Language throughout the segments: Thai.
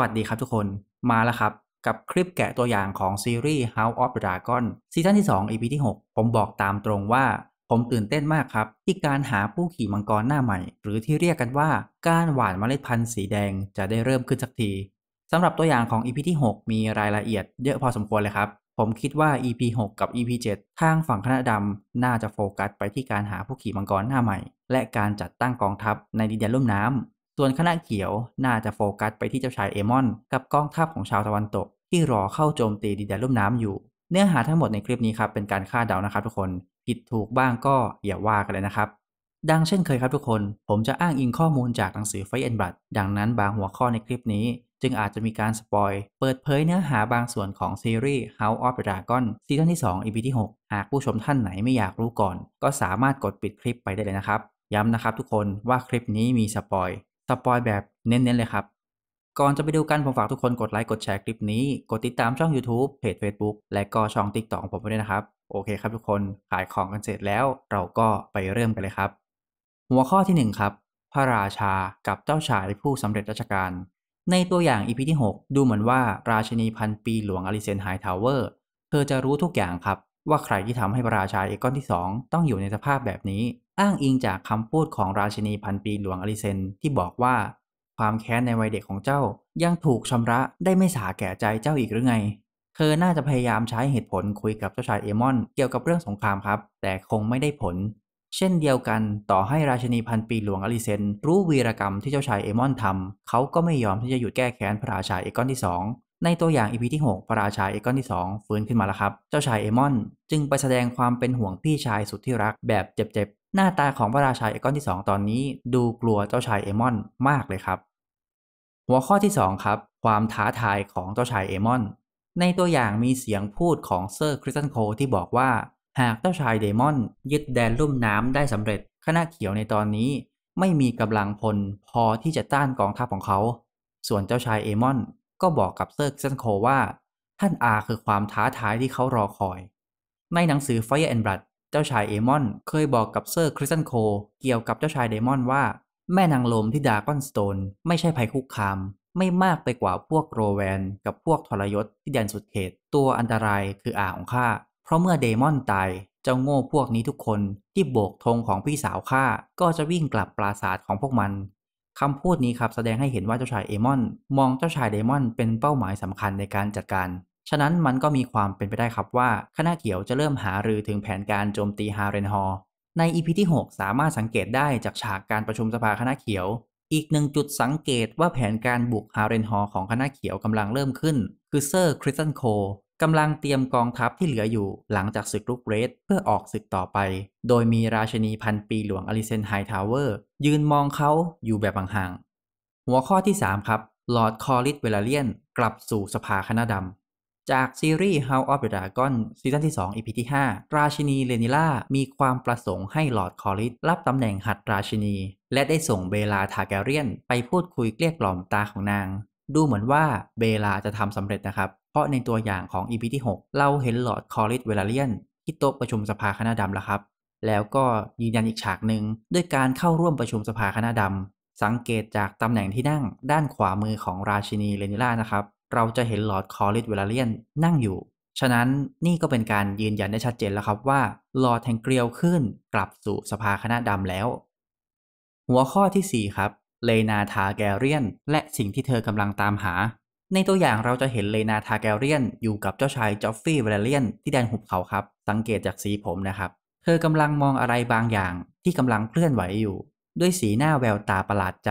วัสดีครับทุกคน มาแล้วครับกับคลิปแกะตัวอย่างของซีรีส์ House of Dragon ซีซั่นที่2 EP ที่ 6 ผมบอกตามตรงว่า ผมตื่นเต้นมากครับ ที่การหาผู้ขี่มังกรหน้าใหม่ หรือที่เรียกกันว่าการหว่านเมล็ดพันธุ์สีแดงจะได้เริ่มขึ้นสักทีสำหรับตัวอย่างของ EP ที่ 6 มีรายละเอียดเยอะพอสมควรเลยครับ ผมคิดว่า EP 6 กับ EP 7ทางฝั่งคณะดำน่าจะโฟกัสไปที่การหาผู้ขี่มังกรหน้าใหม่ และการจัดตั้งกองทัพในดินแดนลุ่มน้ำส่วนคณะเขียวน่าจะโฟกัสไปที่เจ้าชายเอมอนกับกองทัพของชาวตะวันตก ที่รอเข้าโจมตีดินแดนลุ่มน้ำอยู่ เนื้อหาทั้งหมดในคลิปนี้ครับเป็นการคาดเดานะครับทุกคนผิดถูกบ้างก็อย่าว่ากันเลยนะครับ ดังเช่นเคยครับทุกคน ผมจะอ้างอิงข้อมูลจากหนังสือไฟเอ็นบัตดังนั้นบางหัวข้อในคลิปนี้ จึงอาจจะมีการสปอยเปิดเผยเนื้อหาบางส่วนของซีรีส์ House of the Dragon ซีซั่นที่2 EP ที่ 6 หากผู้ชมท่านไหนไม่อยากรู้ก่อน ก็สามารถกดปิดคลิปไปได้เลยนะครับ ย้ำนะครับทุกคนว่าคลิปนี้มีสปอยสปอยแบบเน้นๆเลยครับ ก่อนจะไปดูกันผมฝากทุกคนกดไลค์กดแชร์คลิปนี้ กดติดตามช่อง YouTube เพจ Facebook และก็ช่อง t i k t o ของผมด้วยนะครับ โอเคครับทุกคนขายของกันเสร็จแล้ว เราก็ไปเริ่มกันเลยครับ หัวข้อที่1ครับ พระราชากับเจ้าชายผู้สำเร็จราชการ ในตัวอย่างอีพีที่ 6 ดูเหมือนว่าราชินีพันปีหลวงอลิเซนไฮทาวเวอร์เธอจะรู้ทุกอย่างครับว่าใครที่ทำให้พระราชาเอกอนที่ 2 ต้องอยู่ในสภาพแบบนี้อ้างอิงจากคำพูดของราชินีพันปีหลวงอลิเซนที่บอกว่าความแค้นในวัยเด็กของเจ้ายังถูกชำระได้ไม่สาแก่ใจเจ้าอีกหรือไงเธอน่าจะพยายามใช้เหตุผลคุยกับเจ้าชายเอมอนเกี่ยวกับเรื่องสงครามครับ แต่คงไม่ได้ผล เช่นเดียวกันต่อให้ราชินีพันปีหลวงอลิเซน รู้วีรกรรมที่เจ้าชายเอมอนทำเขาก็ไม่ยอมที่จะหยุดแก้แค้นพระราชาเอกอนที่สองในตัวอย่างอีพีที่6พระราชาเอกอนที่ 2 ฟื้นขึ้นมาแล้วครับ เจ้าชายเอมอนจึงไปแสดงความเป็นห่วงพี่ชายสุดที่รักแบบเจ็บหน้าตาของพระราชาเอกอนที่2 ตอนนี้ดูกลัวเจ้าชายเอมอนมากเลยครับ หัวข้อที่2ครับ ความท้าทายของเจ้าชายเอมอน ในตัวอย่างมีเสียงพูดของเซอร์คริสตันโคที่บอกว่า หากเจ้าชายเดมอนยึดแดนลุ่มน้ำได้สำเร็จคณะเขียวในตอนนี้ ไม่มีกำลังพลพอที่จะต้านกองทัพของเขา ส่วนเจ้าชายเอมอน ก็บอกกับเซอร์คริสตันโคว่าท่านอาคือความท้าทายที่เขารอคอยในหนังสือ Fire and Blood จ้าชายเอมอนเคยบอกกับเซอร์คริสตันโคเกี่ยวกับเจ้าชายเดมอนว่าแม่นางลมที่ดาก้อนสโตนไม่ใช่ภัยคุกคามไม่มากไปกว่าพวกโรแวนกับพวกทรยศที่แดนสุดเขตตัวอันตรายคืออาของข้าเพราะเมื่อเดมอนตายเจ้าโง่พวกนี้ทุกคนที่โบกธงของพี่สาวข้าก็จะวิ่งกลับปราสาทของพวกมัน คำพูดนี้ครับแสดงให้เห็นว่าเจ้าชายเอมอนมองเจ้าชายเดมอนเป็นเป้าหมายสำคัญในการจัดการฉะนั้นมันก็มีความเป็นไปได้ครับว่าคณะเขียวจะเริ่มหารือถึงแผนการโจมตีฮาเรนฮอ ในอีพีที่ 6 สามารถสังเกตได้จากฉากการประชุมสภาคณะเขียว อีกหนึ่งจุดสังเกตว่าแผนการบุกฮาเรนฮอของคณะเขียวกำลังเริ่มขึ้น คือเซอร์คริสตันโคกำลังเตรียมกองทัพที่เหลืออยู่หลังจากศึกลุกเรสเพื่อออกศึกต่อไป โดยมีราชนีพันปีหลวงอลิเซนไฮทาวเวอร์ยืนมองเขาอยู่แบบห่างๆหัวข้อที่3ครับลอร์ดคอริสเวลาเลียนกลับสู่สภาคณะดำจากซีรีส์ House of the Dragon ซีซั่นที่2 EP ที่ 5ราชินีเลนิล่า มีความประสงค์ให้หลอร์ดคอริสรับตำแหน่งหัตราชินี และได้ส่งเบลาทาแกเรียนไปพูดคุยเกลี้ยกล่อมตาของนาง ดูเหมือนว่าเบลาจะทำสำเร็จนะครับ เพราะในตัวอย่างของ EP ที่ 6 เราเห็นหลอร์ดคอริสเวลาเลียนที่โต๊ะประชุมสภาคณะดำ แล้วครับ แล้วก็ยืนยันอีกฉากหนึ่งด้วยการเข้าร่วมประชุมสภาคณะดำสังเกตจากตำแหน่งที่นั่งด้านขวามือของราชินีเลนิล่านะครับเราจะเห็นหลอดคอริสเวลาเลียนนั่งอยู่ ฉะนั้นนี่ก็เป็นการยืนยันได้ชัดเจนแล้วครับว่าหลอดแห่งเกลียวขึ้น กลับสู่สภาคณะดำแล้ว หัวข้อที่ 4 ครับ เลนาทาแกเรียน และสิ่งที่เธอกำลังตามหา ในตัวอย่างเราจะเห็นเลนาทาแกเรียนอยู่กับเจ้าชายจอฟฟี่เวลาเลียนที่แดนหุบเขาครับ สังเกตจากสีผมนะครับ เธอกำลังมองอะไรบางอย่างที่กำลังเคลื่อนไหวอยู่ ด้วยสีหน้าแววตาประหลาดใจ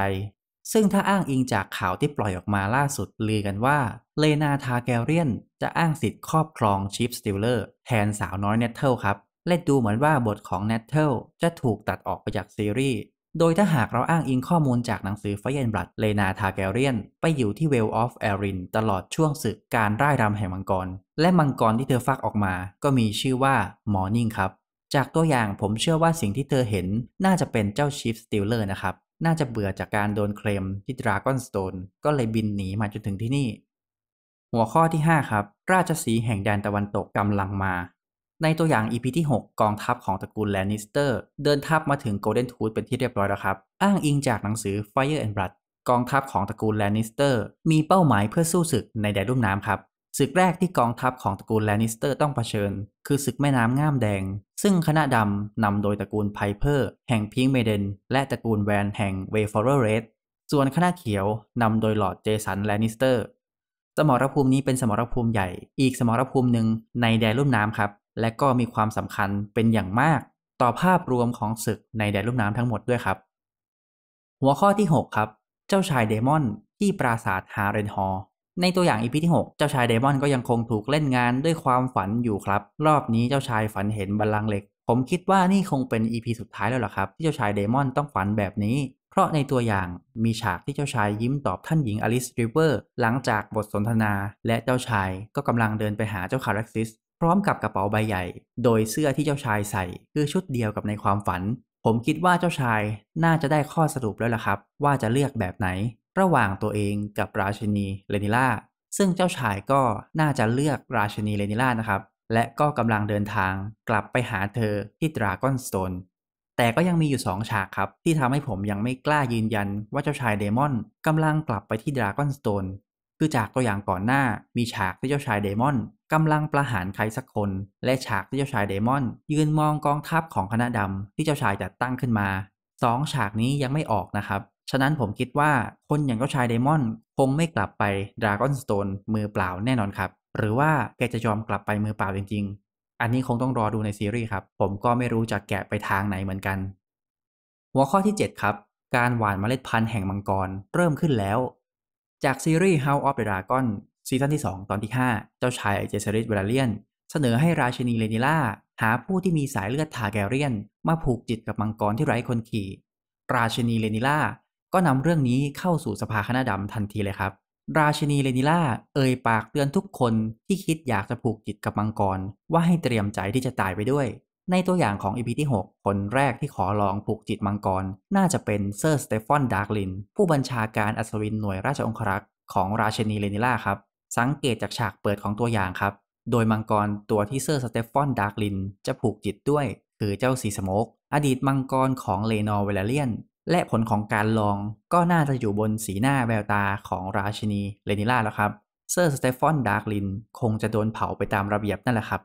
ซึ่งถ้าอ้างอิงจากข่าวที่ปล่อยออกมาล่าสุดลือกันว่าเลนาทาแกเรียน จะอ้างสิทธิ์ครอบครองชิปสติลเลอร์แทนสาวน้อยเนเทลครับและดูเหมือนว่าบทของเนเทลจะถูกตัดออกไปจากซีรีส์ โดยถ้าหากเราอ้างอิงข้อมูลจากหนังสือไฟเยนบลัดเลนาทาแกเรียนไปอยู่ที่เวลออฟแอรินตลอดช่วงศึกการร่ายรำแห่งมังกร และมังกรที่เธอฟักออกมา ก็มีชื่อว่ามอร์นิ่งครับจากตัวอย่างผมเชื่อว่าสิ่งที่เธอเห็นน่าจะเป็นเจ้าชิฟสติลเลอร์นะครับน่าจะเบื่อจากการโดนเคลมที่ดราก้อนสโตนก็เลยบินหนีมาจนถึงที่นี่ หัวข้อที่ 5 ครับ ราชสีแห่งแดนตะวันตกกำลังมา ในตัวอย่าง EP ที่ 6 กองทัพของตระกูลแลนนิสเตอร์ เดินทัพมาถึงโกลเด้นทูธเป็นที่เรียบร้อยแล้วครับ อ้างอิงจากหนังสือ Fire and Blood กองทัพของตระกูลแลนิสเตอร์มีเป้าหมายเพื่อสู้ศึกในแดนรุ่มน้ำครับศึกแรกที่กองทัพของตระกูลแลนิสเตอร์ต้องเผชิญ คือศึกแม่น้ำง่ามแดง ซึ่งคณะดำนำโดยตระกูลไพเพอร์แห่งพิงเมเดน และตระกูลแวนแห่งเวฟอร์เรสส่วนคณะเขียวนำโดยหลอดเจสันแลนิสเตอร์ สมรภูมินี้เป็นสมรภูมิใหญ่อีกสมรภูมิหนึ่งในแดนลุ่มน้ำครับ และก็มีความสำคัญเป็นอย่างมาก ต่อภาพรวมของศึกในแดนลุ่มน้ำทั้งหมดด้วยครับ หัวข้อที่ 6 ครับ เจ้าชายเดมอน ที่ปราสาทฮาเรนฮอในตัวอย่างอีพีที่ 6 เจ้าชายเดมอนก็ยังคงถูกเล่นงานด้วยความฝันอยู่ครับ รอบนี้เจ้าชายฝันเห็นบัลลังก์เหล็ก ผมคิดว่านี่คงเป็นอีพีสุดท้ายแล้วล่ะครับที่เจ้าชายเดมอนต้องฝันแบบนี้ เพราะในตัวอย่างมีฉากที่เจ้าชายยิ้มตอบท่านหญิงอลิสริเวอร์หลังจากบทสนทนาและเจ้าชายก็กำลังเดินไปหาเจ้าคาร์ลซิสพร้อมกับกระเป๋าใบใหญ่โดยเสื้อที่เจ้าชายใส่ คือชุดเดียวกับในความฝัน ผมคิดว่าเจ้าชายน่าจะได้ข้อสรุปแล้วล่ะครับ ว่าจะเลือกแบบไหนระหว่างตัวเองกับราชินีเลนิล่าซึ่งเจ้าชายก็น่าจะเลือกราชินีเลนิล่านะครับ และก็กำลังเดินทางกลับไปหาเธอที่ดราก้อนสโตนแต่ก็ยังมีอยู่ 2 ฉากครับที่ทำให้ผมยังไม่กล้ายืนยันว่าเจ้าชายเดมอนกำลังกลับไปที่ดราก้อนสโตนคือจากตัวอย่างก่อนหน้ามีฉากที่เจ้าชายเดมอนกำลังประหารใครสักคน และฉากที่เจ้าชายเดมอน ยืนมองกองทัพของคณะดำที่เจ้าชายจัดตั้งขึ้นมา 2 ฉากนี้ยังไม่ออกนะครับฉะนั้นผมคิดว่าคนอย่างเจ้าชายเดมอน คงไม่กลับไปดราก้อนสโตนมือเปล่าแน่นอนครับ หรือว่าแกจะยอมกลับไปมือเปล่าจริงๆ อันนี้คงต้องรอดูในซีรีส์ครับ ผมก็ไม่รู้จะแกะไปทางไหนเหมือนกัน หัวข้อที่ 7 ครับ การหว่านเมล็ดพันธุ์แห่งมังกร เริ่มขึ้นแล้ว จากซีรีส์ House of the Dragon ซีซั่นที่ 2 ตอนที่ 5 เจ้าชายเจสริสเวลเลียนเสนอให้ราชินีเลนิล่าหาผู้ที่มีสายเลือดทาแกเรียนมาผูกจิตกับมังกรที่ไร้คนขี่ราชินีเลนิล่าก็นำเรื่องนี้เข้าสู่สภาคณะดำทันทีเลยครับ ราชินีเลนิล่าเอ่ยปากเตือนทุกคนที่คิดอยากจะผูกจิตกับมังกรว่าให้เตรียมใจที่จะตายไปด้วย ในตัวอย่างของอีพีที่6คนแรกที่ขอลองผูกจิตมังกรน่าจะเป็นเซอร์สเตฟานดาร์กลินผู้บัญชาการอัศวินหน่วยราชองครักษ์ของราชินีเลนิล่าครับ สังเกตจากฉากเปิดของตัวอย่างครับ โดยมังกรตัวที่เซอร์สเตฟานดาร์กลินจะผูกจิตด้วยคือเจ้าสีสโมกอดีตมังกรของเลนอร์เวลเลียนและผลของการลองก็น่าจะอยู่บนสีหน้าแววตาของราชินีเลนิล่าแล้วครับเซอร์สเตฟอนดาร์กลินคงจะโดนเผาไปตามระเบียบนั่นแหละครับ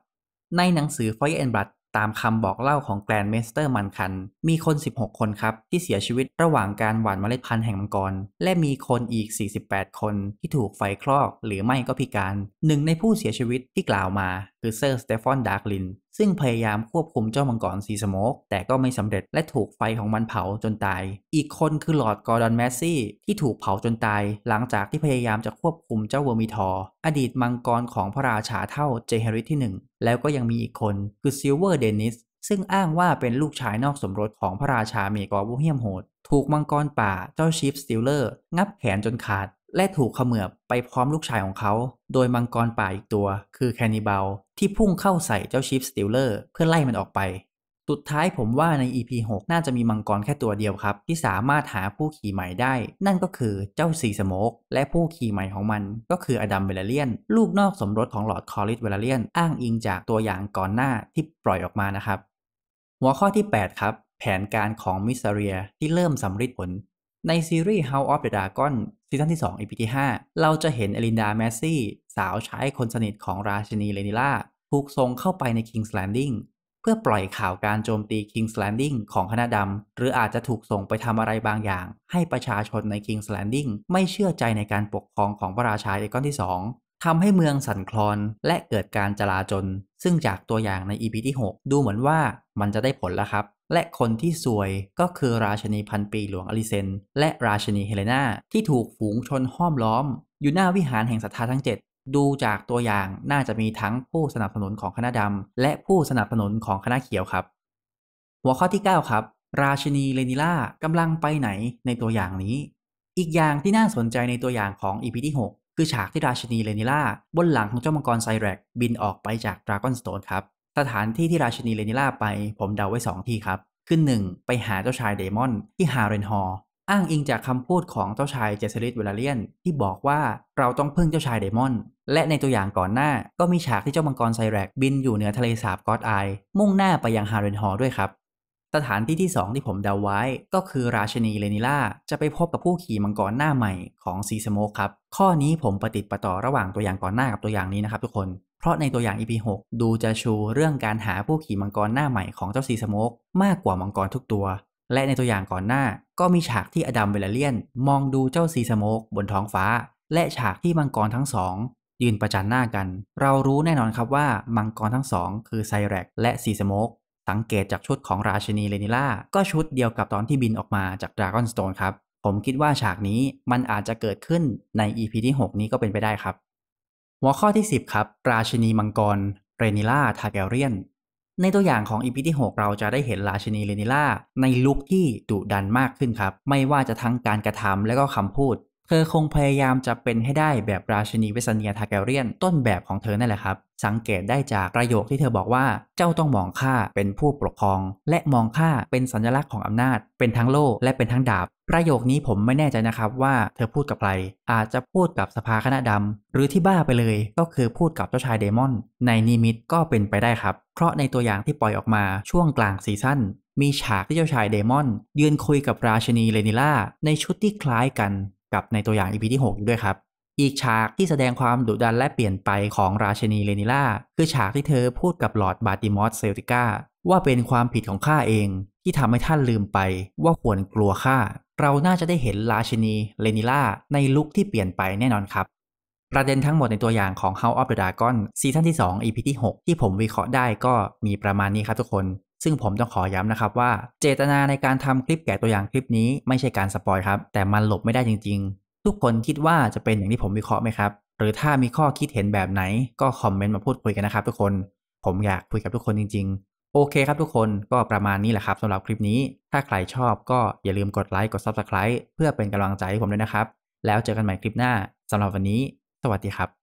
ในหนังสือฟ e a เอ็นบั d ตามคำบอกเล่าของแกลนเมสเตอร์มันคัน มีคน 16 คนครับที่เสียชีวิตระหว่างการหว่านเมล็ดพันธุ์แห่งมังกร และมีคนอีก 48 คนที่ถูกไฟคลอกหรือไม่ก็พิการ หนึ่งในผู้เสียชีวิตที่กล่าวมา คือเซอร์สเตฟอนดาร์กลินซึ่งพยายามควบคุมเจ้ามังกรซีสโมก แต่ก็ไม่สำเร็จและถูกไฟของมันเผาจนตาย อีกคนคือหลอดกอร์ดอนแมสซี่ ที่ถูกเผาจนตายหลังจากที่พยายามจะควบคุมเจ้าเวอร์มิทอร์อดีตมังกรของพระราชาเท่าเจเฮริสที่ 1 แล้วก็ยังมีอีกคนคือซิลเวอร์เดนิสซึ่งอ้างว่าเป็นลูกชายนอกสมรสของพระราชาเมกอบูเฮียมโหด ถูกมังกรป่าเจ้าชีฟสติลเลอร์ งับแขนจนขาดและถูกขมือบไปพร้อมลูกชายของเขา โดยมังกรป่าอีกตัว คือแคนิบาล ที่พุ่งเข้าใส่เจ้าชีฟสติลเลอร์ เพื่อไล่มันออกไป สุดท้ายผมว่าใน EP 6น่าจะมีมังกรแค่ตัวเดียวครับ ที่สามารถหาผู้ขี่ใหม่ได้ นั่นก็คือเจ้าสีสโมกและผู้ขี่ใหม่ของมัน ก็คืออดัมเวลเลียน ลูกนอกสมรสของหลอดคอริสเวลเลียนอ้างอิงจากตัวอย่างก่อนหน้าที่ปล่อยออกมานะครับ หัวข้อที่8ครับแผนการของมิสเรีย ที่เริ่มสำเร็จผลในซีรีส์ House of the Dragon ซีซั่นที่2 EP ที่ 5 เราจะเห็นเอลินดาแมสซี่ สาวใช้คนสนิทของราชินีเลนิล่า ถูกส่งเข้าไปใน King's Landing เพื่อปล่อยข่าวการโจมตี King's Landing ของคณะดำ หรืออาจจะถูกส่งไปทำอะไรบางอย่าง ให้ประชาชนใน King's Landing ไม่เชื่อใจในการปกครองของพระราชาเอกอนที่ 2 ทำให้เมืองสั่นคลอนและเกิดการจลาจลซึ่งจากตัวอย่างใน EP ที่ 6 ดูเหมือนว่ามันจะได้ผลแล้วครับและคนที่สวยก็คือราชนีพันปีหลวงอลิเซนและราชนีเฮเลนาที่ถูกฝูงชนห้อมล้อม อยู่หน้าวิหารแห่งศรัทธาทั้ง 7 ดูจากตัวอย่างน่าจะมีทั้งผู้สนับสนุนของคณะดำและผู้สนับสนุนของคณะเขียวครับ หัวข้อที่ 9 ครับ ราชนีเลนิล่ากำลังไปไหนในตัวอย่างนี้ อีกอย่างที่น่าสนใจในตัวอย่างของอีพีที่ 6 คือฉากที่ราชนีเลนิล่าบนหลังของเจ้ามังกรไซแรกบินออกไปจากดราก้อนสโตนครับสถานที่ที่ราชินีเลนิล่าไปผมเดาไว้2ที่ครับขึ้นึ่งไปหาเจ้าชายเดมอนที่ฮาเรนฮออ้างอิงจากคำพูดของเจ้าชายเจสริสเวลาเลียนที่บอกว่าเราต้องพึ่งเจ้าชายเดมอน และในตัวอย่างก่อนหน้าก็มีฉากที่เจ้ามังกรไซแรกบินอยู่เหนือทะเลสาบกอตไอมุ่งหน้าไปยังฮาเรนฮอด้วยครับสถานที่ที่ 2ที่ผมเดาไว้ก็คือราชนีเลนิล่าจะไปพบกับผู้ขี่มังกรหน้าใหม่ของซีสโมกครับข้อนี้ผมประติดประต่อระหว่างตัวอย่างก่อนหน้ากับตัวอย่างนี้นะครับทุกคนเพราะในตัวอย่าง EP 6ดูจะชูเรื่องการหาผู้ขี่มังกรหน้าใหม่ของเจ้าซีสโมกมากกว่ามังกรทุกตัว และในตัวอย่างก่อนหน้าก็มีฉากที่อดัมเวลเลียนมองดูเจ้าซีสโมกบนท้องฟ้า และฉากที่มังกรทั้งสองยืนประจันหน้ากัน เรารู้แน่นอนครับว่ามังกรทั้งสองคือไซแรกและซีสโมกสังเกตจากชุดของราชินีเลนิล่าก็ชุดเดียวกับตอนที่บินออกมาจากดราก้อนสโตนครับ ผมคิดว่าฉากนี้มันอาจจะเกิดขึ้นใน EP ที่ 6 นี้ก็เป็นไปได้ครับ หัวข้อที่ 10 ครับ ราชินีมังกรเรนิล่าทาแกเรียน ในตัวอย่างของอีพีที่ 6 เราจะได้เห็นราชินีเลนิล่าในลุคที่ดุดันมากขึ้นครับ ไม่ว่าจะทั้งการกระทำและก็คำพูดเธอคงพยายามจะเป็นให้ได้แบบราชินีเวสเนียทาแกเรียนต้นแบบของเธอนั่นแหละครับ สังเกตได้จากประโยคที่เธอบอกว่าเจ้าต้องมองข้าเป็นผู้ปกครองและมองข้าเป็นสัญลักษณ์ของอำนาจเป็นทั้งโล่และเป็นทั้งดาบประโยคนี้ผมไม่แน่ใจนะครับว่าเธอพูดกับใครอาจจะพูดกับสภาคณะดำ หรือที่บ้าไปเลยก็คือพูดกับเจ้าชายเดมอนในนิมิตก็เป็นไปได้ครับ เพราะในตัวอย่างที่ปล่อยออกมาช่วงกลางซีซั่นมีฉากที่เจ้าชายเดมอนยืนคุยกับราชนีเลนิล่าในชุดที่คล้ายกันกับในตัวอย่าง EP ที่ 6 ด้วยครับ อีกฉากที่แสดงความดุดันและเปลี่ยนไปของราชนีเลนิล่าคือฉากที่เธอพูดกับหลอดบาติมอสเซลติก้าว่าเป็นความผิดของข้าเองที่ทำให้ท่านลืมไปว่าควรกลัวข้าเราน่าจะได้เห็นราชนีเลนิล่าในลุคที่เปลี่ยนไปแน่นอนครับ ประเด็นทั้งหมดในตัวอย่างของ House of the Dragon ซีซั่นที่ 2 EP ที่ 6 ที่ผมวิเคราะห์ได้ก็มีประมาณนี้ครับทุกคนซึ่งผมต้องขอย้ำนะครับว่าเจตนาในการทำคลิปแก่ตัวอย่างคลิปนี้ไม่ใช่การสปอยครับแต่มันหลบไม่ได้จริง ๆ ทุกคนคิดว่าจะเป็นอย่างที่ผมวิเคราะห์ไหมครับ หรือถ้ามีข้อคิดเห็นแบบไหนก็คอมเมนต์มาพูดคุยกันนะครับ ทุกคนผมอยากคุยกับทุกคนจริง ๆโอเคครับ ทุกคนก็ประมาณนี้แหละครับสำหรับคลิปนี้ ถ้าใครชอบ ก็อย่าลืมกดไลค์กด Subscribe เพื่อเป็นกำลังใจให้ผมด้วยนะครับ แล้วเจอกันใหม่คลิปหน้าสำหรับวันนี้ สวัสดีครับ